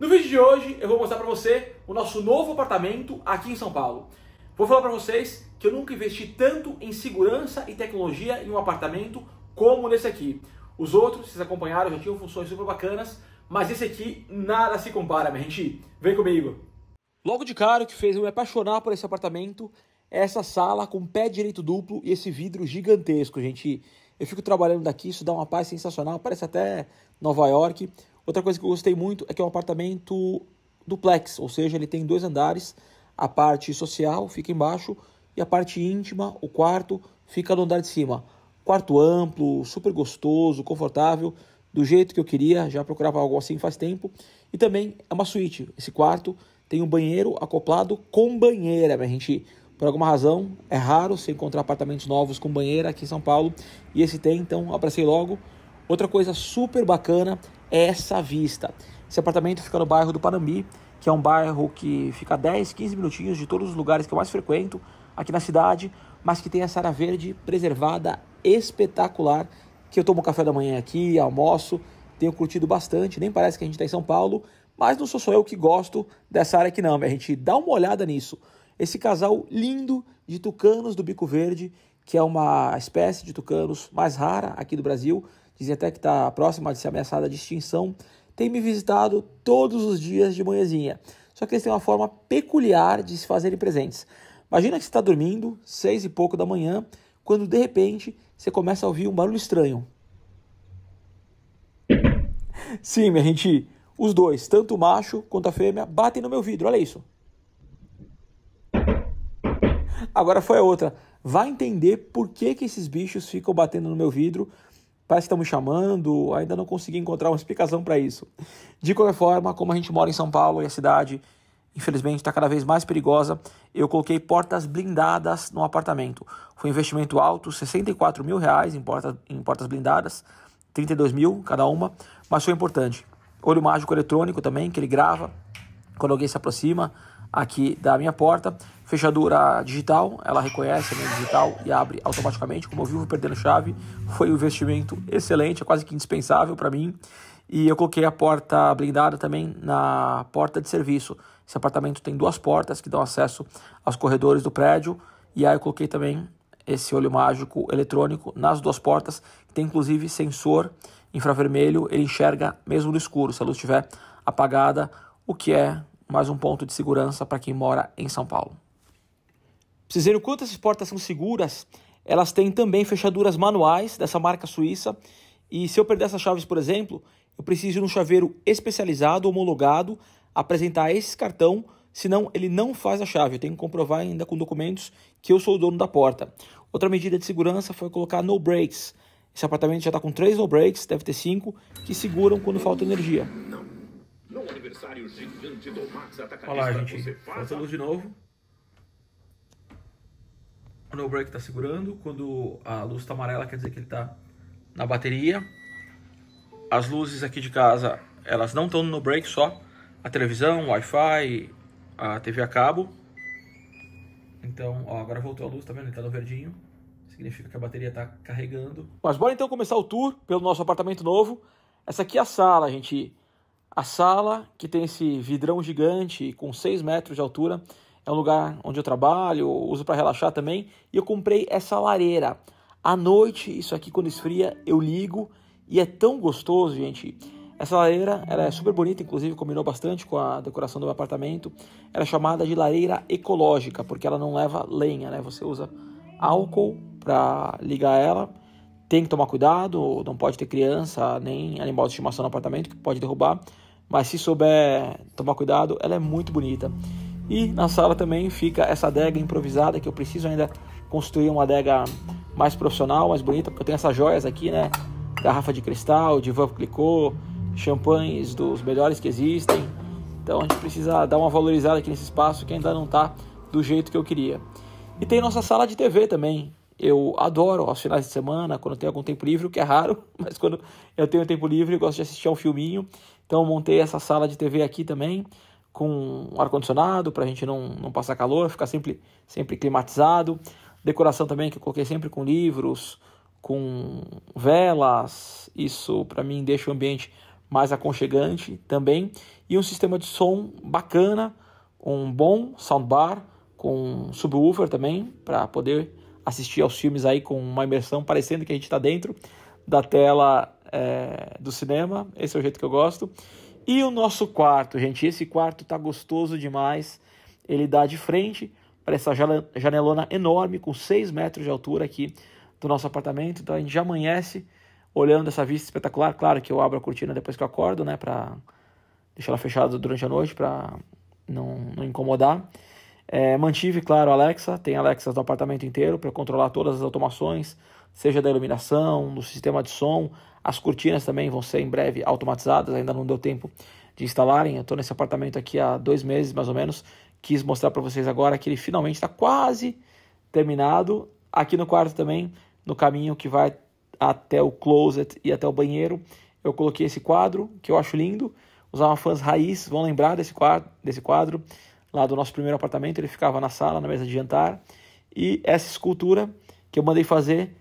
No vídeo de hoje eu vou mostrar para você o nosso novo apartamento aqui em São Paulo. Vou falar para vocês que eu nunca investi tanto em segurança e tecnologia em um apartamento como nesse aqui. Os outros, vocês acompanharam, já tinham funções super bacanas, mas esse aqui nada se compara, minha gente. Vem comigo! Logo de cara, o que fez eu me apaixonar por esse apartamento é essa sala com pé direito duplo e esse vidro gigantesco, gente. Eu fico trabalhando daqui, isso dá uma paz sensacional, parece até Nova York. Outra coisa que eu gostei muito é que é um apartamento duplex, ou seja, ele tem dois andares. A parte social fica embaixo e a parte íntima, o quarto, fica no andar de cima. Quarto amplo, super gostoso, confortável, do jeito que eu queria, já procurava algo assim faz tempo. E também é uma suíte. Esse quarto tem um banheiro acoplado com banheira. minha gente, por alguma razão, é raro se encontrar apartamentos novos com banheira aqui em São Paulo. E esse tem, então apressei logo. Outra coisa super bacana essa vista. Esse apartamento fica no bairro do Panambi, que é um bairro que fica 10, 15 minutinhos de todos os lugares que eu mais frequento aqui na cidade, mas que tem essa área verde preservada espetacular, que eu tomo café da manhã aqui, almoço, tenho curtido bastante, nem parece que a gente está em São Paulo, mas não sou só eu que gosto dessa área aqui não, a gente dá uma olhada nisso. Esse casal lindo de tucanos do bico verde, que é uma espécie de tucanos mais rara aqui do Brasil, dizem até que está próxima de ser ameaçada de extinção, tem me visitado todos os dias de manhãzinha. Só que eles têm uma forma peculiar de se fazerem presentes. Imagina que você está dormindo, seis e pouco da manhã, quando de repente você começa a ouvir um barulho estranho. Sim, minha gente, os dois, tanto o macho quanto a fêmea, batem no meu vidro, olha isso. Agora foi a outra. Vai entender por que, que esses bichos ficam batendo no meu vidro Parece que estamos chamando, ainda não consegui encontrar uma explicação para isso. De qualquer forma, como a gente mora em São Paulo e a cidade, infelizmente, está cada vez mais perigosa, eu coloquei portas blindadas no apartamento. Foi um investimento alto, 64 mil reais em, portas, em portas blindadas, 32 mil cada uma, mas foi importante. Olho mágico eletrônico também, que ele grava quando alguém se aproxima, aqui da minha porta. Fechadura digital, ela reconhece a né, minha digital e abre automaticamente. Como eu vivo perdendo chave, foi um investimento excelente, é quase que indispensável para mim. E eu coloquei a porta blindada também na porta de serviço. Esse apartamento tem duas portas que dão acesso aos corredores do prédio. E aí eu coloquei também esse olho mágico eletrônico nas duas portas, que tem inclusive sensor infravermelho, ele enxerga mesmo no escuro, se a luz estiver apagada, o que é mais um ponto de segurança para quem mora em São Paulo. Pra vocês o quanto essas portas são seguras, elas têm também fechaduras manuais dessa marca suíça. E se eu perder essas chaves, por exemplo, eu preciso de um chaveiro especializado, homologado, apresentar esse cartão, senão ele não faz a chave. Eu tenho que comprovar ainda com documentos que eu sou o dono da porta. Outra medida de segurança foi colocar no brakes. Esse apartamento já está com três no brakes, deve ter cinco, que seguram quando falta energia. No aniversário gigante do Max Atacadista, Olá, gente. a luz de novo. O no break está segurando, quando a luz está amarela, quer dizer que ele está na bateria. As luzes aqui de casa, elas não estão no break só. A televisão, o Wi-Fi, a TV a cabo. Então, ó, agora voltou a luz, tá vendo? Ele tá no verdinho. Significa que a bateria tá carregando. Mas bora então começar o tour pelo nosso apartamento novo. Essa aqui é a sala, a gente a sala, que tem esse vidrão gigante com 6 metros de altura, é um lugar onde eu trabalho, uso para relaxar também. E eu comprei essa lareira. À noite, isso aqui quando esfria, eu ligo e é tão gostoso, gente. Essa lareira ela é super bonita, inclusive combinou bastante com a decoração do meu apartamento. Ela é chamada de lareira ecológica, porque ela não leva lenha, né? Você usa álcool para ligar ela. Tem que tomar cuidado, não pode ter criança nem animal de estimação no apartamento, que pode derrubar mas se souber tomar cuidado, ela é muito bonita. E na sala também fica essa adega improvisada que eu preciso ainda construir uma adega mais profissional, mais bonita, porque eu tenho essas joias aqui, né? Garrafa de cristal, de Van Clicquot, champanhes dos melhores que existem. Então a gente precisa dar uma valorizada aqui nesse espaço que ainda não está do jeito que eu queria. E tem nossa sala de TV também. Eu adoro aos finais de semana, quando tenho algum tempo livre, o que é raro, mas quando eu tenho tempo livre, eu gosto de assistir um filminho então montei essa sala de TV aqui também com ar condicionado para a gente não, não passar calor, ficar sempre sempre climatizado. Decoração também que eu coloquei sempre com livros, com velas. Isso para mim deixa o ambiente mais aconchegante também e um sistema de som bacana, um bom soundbar com subwoofer também para poder assistir aos filmes aí com uma imersão parecendo que a gente está dentro da tela é, do cinema. Esse é o jeito que eu gosto. E o nosso quarto, gente, esse quarto tá gostoso demais. Ele dá de frente para essa janelona enorme com 6 metros de altura aqui do nosso apartamento. Então a gente já amanhece olhando essa vista espetacular. Claro que eu abro a cortina depois que eu acordo, né, para deixar ela fechada durante a noite para não, não incomodar. É, mantive, claro, a Alexa. Tem Alexas no apartamento inteiro para controlar todas as automações, seja da iluminação, do sistema de som. As cortinas também vão ser em breve automatizadas, ainda não deu tempo de instalarem. Eu estou nesse apartamento aqui há dois meses mais ou menos. Quis mostrar para vocês agora que ele finalmente está quase terminado. Aqui no quarto também, no caminho que vai até o closet e até o banheiro, eu coloquei esse quadro que eu acho lindo. Os fãs raiz vão lembrar desse quadro, desse quadro lá do nosso primeiro apartamento. Ele ficava na sala, na mesa de jantar. E essa escultura que eu mandei fazer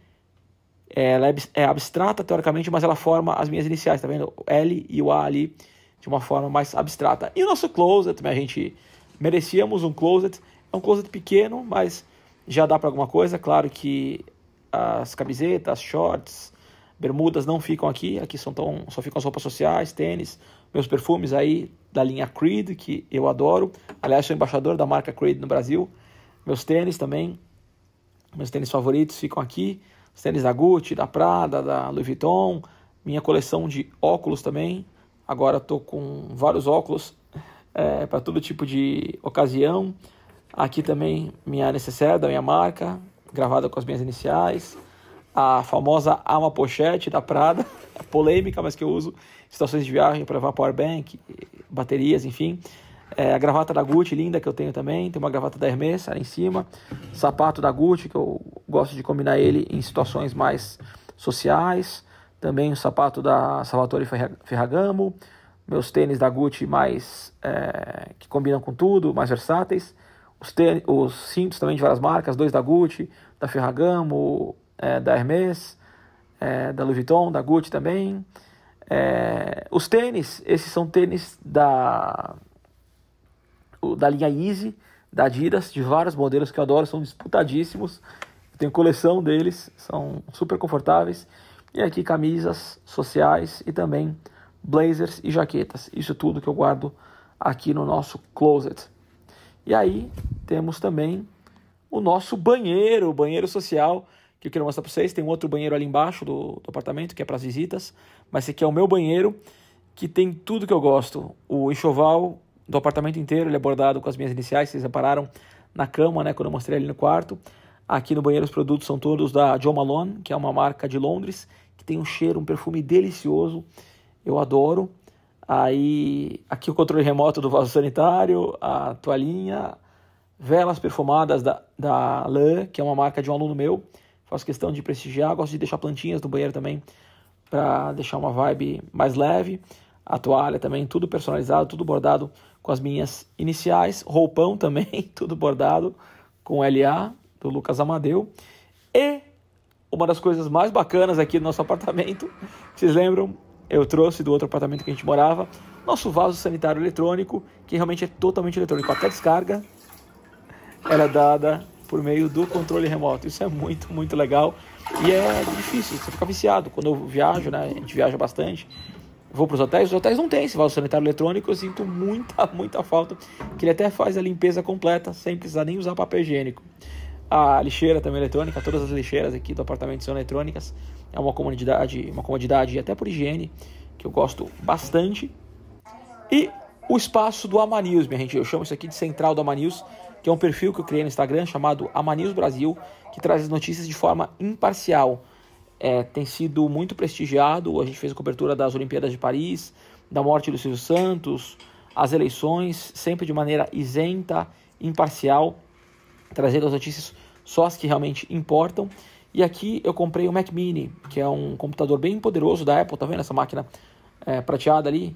é, ela é, é abstrata teoricamente, mas ela forma as minhas iniciais, tá vendo? O L e o A ali de uma forma mais abstrata. E o nosso closet, minha né, gente, merecíamos um closet. É um closet pequeno, mas já dá para alguma coisa. Claro que as camisetas, shorts, bermudas não ficam aqui. Aqui são tão, só ficam as roupas sociais, tênis, meus perfumes aí da linha Creed, que eu adoro. Aliás, sou embaixador da marca Creed no Brasil. Meus tênis também, meus tênis favoritos ficam aqui tênis da da Prada, da Louis Vuitton, minha coleção de óculos também. Agora estou com vários óculos é, para todo tipo de ocasião. Aqui também minha necessaire da minha marca, gravada com as minhas iniciais. A famosa alma pochete da Prada, polêmica, mas que eu uso em situações de viagem para levar powerbank, baterias, enfim. É, a gravata da Gucci, linda, que eu tenho também. Tem uma gravata da Hermes ali em cima. Sapato da Gucci, que eu gosto de combinar ele em situações mais sociais. Também o sapato da Salvatore Ferragamo. Meus tênis da Gucci mais... É, que combinam com tudo, mais versáteis. Os, tênis, os cintos também de várias marcas. Dois da Gucci, da Ferragamo, é, da Hermes, é, da Louis Vuitton, da Gucci também. É, os tênis, esses são tênis da o da linha Easy, da Adidas, de vários modelos que eu adoro, são disputadíssimos. tenho coleção deles, são super confortáveis. E aqui camisas sociais e também blazers e jaquetas. Isso é tudo que eu guardo aqui no nosso closet. E aí temos também o nosso banheiro, o banheiro social, que eu quero mostrar para vocês. Tem um outro banheiro ali embaixo do, do apartamento, que é para as visitas. Mas esse aqui é o meu banheiro, que tem tudo que eu gosto. O enxoval, do apartamento inteiro, ele é bordado com as minhas iniciais, vocês repararam na cama, né, quando eu mostrei ali no quarto. Aqui no banheiro os produtos são todos da Jo Malone, que é uma marca de Londres, que tem um cheiro, um perfume delicioso, eu adoro. Aí aqui o controle remoto do vaso sanitário, a toalhinha, velas perfumadas da, da Lan, que é uma marca de um aluno meu. Faço questão de prestigiar, gosto de deixar plantinhas no banheiro também para deixar uma vibe mais leve. A toalha também, tudo personalizado, tudo bordado com as minhas iniciais, roupão também, tudo bordado com LA do Lucas Amadeu. E uma das coisas mais bacanas aqui do nosso apartamento, vocês lembram? Eu trouxe do outro apartamento que a gente morava, nosso vaso sanitário eletrônico, que realmente é totalmente eletrônico, até descarga era dada por meio do controle remoto. Isso é muito, muito legal e é difícil, você fica viciado. Quando eu viajo, né, a gente viaja bastante, vou para os hotéis, os hotéis não têm esse vaso sanitário eletrônico, eu sinto muita, muita falta, que ele até faz a limpeza completa, sem precisar nem usar papel higiênico. A lixeira também é eletrônica, todas as lixeiras aqui do apartamento são eletrônicas, é uma comodidade, uma comodidade até por higiene, que eu gosto bastante. E o espaço do Amanews, minha gente, eu chamo isso aqui de central do Amanews, que é um perfil que eu criei no Instagram chamado Amanews Brasil, que traz as notícias de forma imparcial, é, tem sido muito prestigiado. A gente fez a cobertura das Olimpíadas de Paris, da morte do Silvio Santos, as eleições, sempre de maneira isenta, imparcial, trazendo as notícias só as que realmente importam. E aqui eu comprei o Mac Mini, que é um computador bem poderoso da Apple, tá vendo essa máquina é, prateada ali?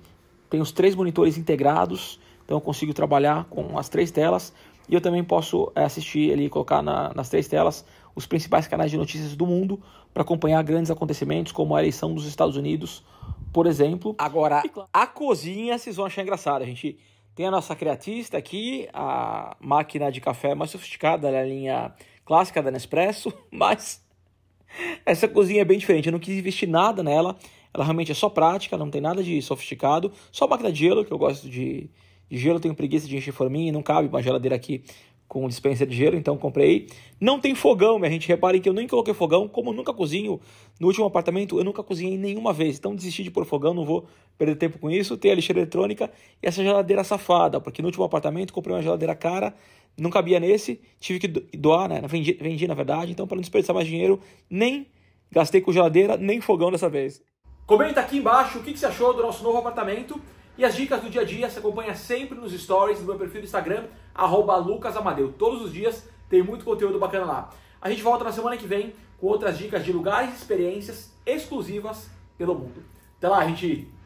Tem os três monitores integrados, então eu consigo trabalhar com as três telas e eu também posso é, assistir ali, colocar na, nas três telas os principais canais de notícias do mundo para acompanhar grandes acontecimentos como a eleição dos Estados Unidos, por exemplo. Agora, a cozinha vocês vão achar engraçado. A gente tem a nossa creatista aqui, a máquina de café mais sofisticada da é linha clássica da Nespresso, mas essa cozinha é bem diferente. Eu não quis investir nada nela. Ela realmente é só prática, não tem nada de sofisticado. Só máquina de gelo, que eu gosto de, de gelo, tenho preguiça de encher forminha, não cabe uma geladeira aqui com dispensa de gelo, então comprei. Não tem fogão, minha gente. Reparem que eu nem coloquei fogão, como eu nunca cozinho. No último apartamento eu nunca cozinhei nenhuma vez, então desisti de pôr fogão, não vou perder tempo com isso. Tem a lixeira eletrônica e essa geladeira safada, porque no último apartamento comprei uma geladeira cara, não cabia nesse, tive que doar, né? Vendi, vendi na verdade, então para não desperdiçar mais dinheiro, nem gastei com geladeira, nem fogão dessa vez. Comenta aqui embaixo o que, que você achou do nosso novo apartamento. E as dicas do dia a dia se acompanha sempre nos stories do meu perfil do Instagram, lucasamadeu. Todos os dias tem muito conteúdo bacana lá. A gente volta na semana que vem com outras dicas de lugares e experiências exclusivas pelo mundo. Até lá, gente!